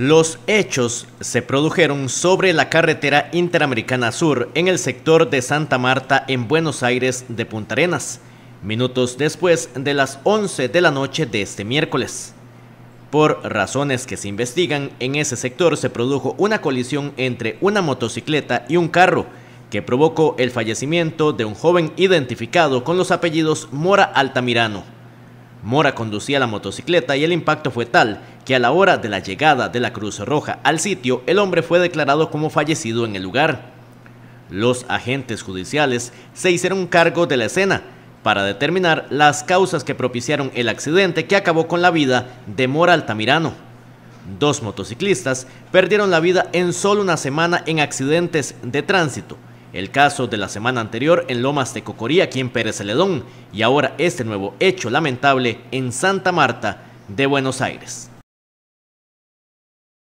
Los hechos se produjeron sobre la carretera Interamericana Sur en el sector de Santa Marta en Buenos Aires de Punta Arenas, minutos después de las 11 de la noche de este miércoles. Por razones que se investigan, en ese sector se produjo una colisión entre una motocicleta y un carro que provocó el fallecimiento de un joven identificado con los apellidos Mora Altamirano. Mora conducía la motocicleta y el impacto fue tal que a la hora de la llegada de la Cruz Roja al sitio, el hombre fue declarado como fallecido en el lugar. Los agentes judiciales se hicieron cargo de la escena para determinar las causas que propiciaron el accidente que acabó con la vida de Mora Altamirano. Dos motociclistas perdieron la vida en solo una semana en accidentes de tránsito, el caso de la semana anterior en Lomas de Cocorí, aquí en Pérez Celedón, y ahora este nuevo hecho lamentable en Santa Marta de Buenos Aires.